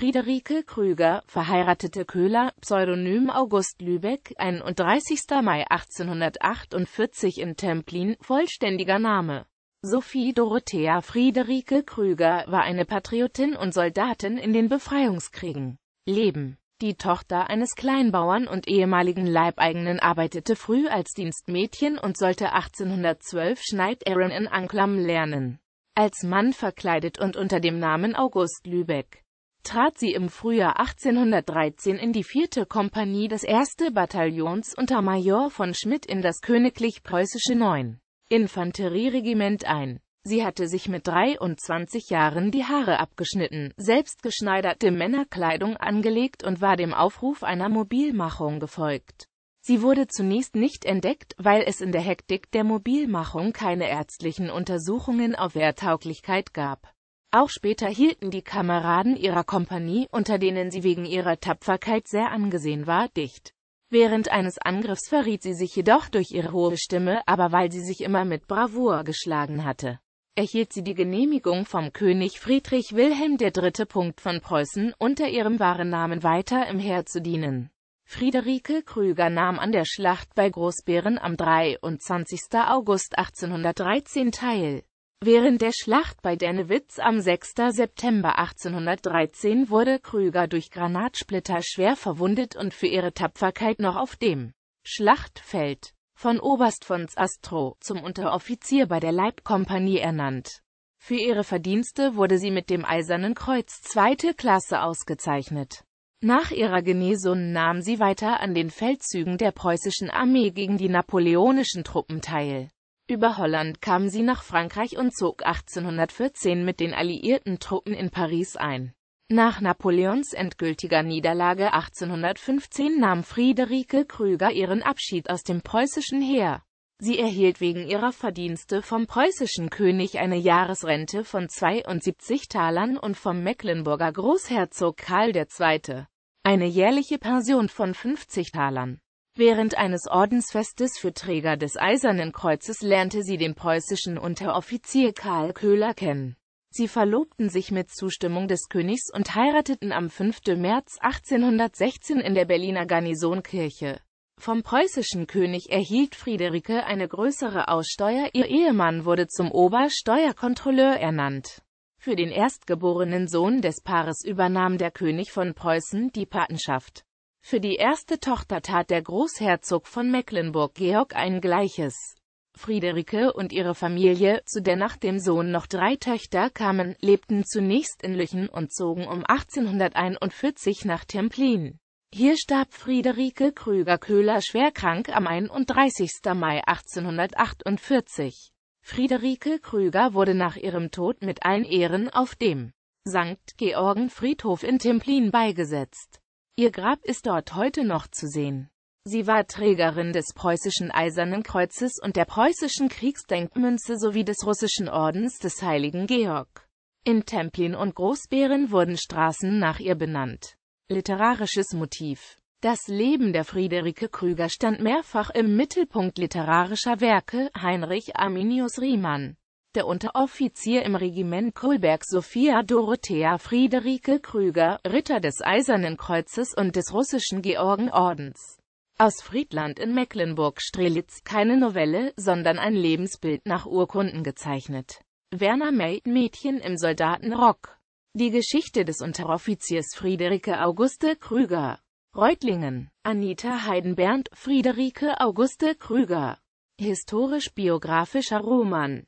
Friederike Krüger, verheiratete Köhler, Pseudonym August Lübeck, 31. Mai 1848 in Templin, vollständiger Name. Sophie Dorothea Friederike Krüger war eine Patriotin und Soldatin in den Befreiungskriegen. Leben die Tochter eines Kleinbauern und ehemaligen Leibeigenen arbeitete früh als Dienstmädchen und sollte 1812 Schneiderin in Anklam lernen. Als Mann verkleidet und unter dem Namen August Lübeck trat sie im Frühjahr 1813 in die vierte Kompanie des 1. Bataillons unter Major von Schmidt in das Königlich Preußische 9. Infanterieregiment ein. Sie hatte sich mit 23 Jahren die Haare abgeschnitten, selbst geschneiderte Männerkleidung angelegt und war dem Aufruf einer Mobilmachung gefolgt. Sie wurde zunächst nicht entdeckt, weil es in der Hektik der Mobilmachung keine ärztlichen Untersuchungen auf Wehrtauglichkeit gab. Auch später hielten die Kameraden ihrer Kompanie, unter denen sie wegen ihrer Tapferkeit sehr angesehen war, dicht. Während eines Angriffs verriet sie sich jedoch durch ihre hohe Stimme, aber weil sie sich immer mit Bravour geschlagen hatte, erhielt sie die Genehmigung vom König Friedrich Wilhelm III. Punkt von Preußen, unter ihrem wahren Namen weiter im Heer zu dienen. Friederike Krüger nahm an der Schlacht bei Großbären am 23. August 1813 teil. Während der Schlacht bei Dennewitz am 6. September 1813 wurde Krüger durch Granatsplitter schwer verwundet und für ihre Tapferkeit noch auf dem Schlachtfeld von Oberst von Zastrow zum Unteroffizier bei der Leibkompanie ernannt. Für ihre Verdienste wurde sie mit dem Eisernen Kreuz zweite Klasse ausgezeichnet. Nach ihrer Genesung nahm sie weiter an den Feldzügen der preußischen Armee gegen die napoleonischen Truppen teil. Über Holland kam sie nach Frankreich und zog 1814 mit den alliierten Truppen in Paris ein. Nach Napoleons endgültiger Niederlage 1815 nahm Friederike Krüger ihren Abschied aus dem preußischen Heer. Sie erhielt wegen ihrer Verdienste vom preußischen König eine Jahresrente von 72 Talern und vom Mecklenburger Großherzog Karl II. eine jährliche Pension von 50 Talern. Während eines Ordensfestes für Träger des Eisernen Kreuzes lernte sie den preußischen Unteroffizier Karl Köhler kennen. Sie verlobten sich mit Zustimmung des Königs und heirateten am 5. März 1816 in der Berliner Garnisonkirche. Vom preußischen König erhielt Friederike eine größere Aussteuer, ihr Ehemann wurde zum Obersteuerkontrolleur ernannt. Für den erstgeborenen Sohn des Paares übernahm der König von Preußen die Patenschaft. Für die erste Tochter tat der Großherzog von Mecklenburg Georg ein Gleiches. Friederike und ihre Familie, zu der nach dem Sohn noch drei Töchter kamen, lebten zunächst in Lüchen und zogen um 1841 nach Templin. Hier starb Friederike Krüger-Köhler schwerkrank am 31. Mai 1848. Friederike Krüger wurde nach ihrem Tod mit allen Ehren auf dem St. Georgen Friedhof in Templin beigesetzt. Ihr Grab ist dort heute noch zu sehen. Sie war Trägerin des Preußischen Eisernen Kreuzes und der Preußischen Kriegsdenkmünze sowie des Russischen Ordens des Heiligen Georg. In Templin und Großbären wurden Straßen nach ihr benannt. Literarisches Motiv Das Leben der Friederike Krüger stand mehrfach im Mittelpunkt literarischer Werke Heinrich Arminius Riemann der Unteroffizier im Regiment Kohlberg Sophia Dorothea Friederike Krüger, Ritter des Eisernen Kreuzes und des russischen Georgenordens. Aus Friedland in Mecklenburg-Strelitz keine Novelle, sondern ein Lebensbild nach Urkunden gezeichnet. Werner May, Mädchen im Soldatenrock. Die Geschichte des Unteroffiziers Friederike Auguste Krüger. Reutlingen. Anita Heidenbernd, Friederike Auguste Krüger. Historisch-biografischer Roman.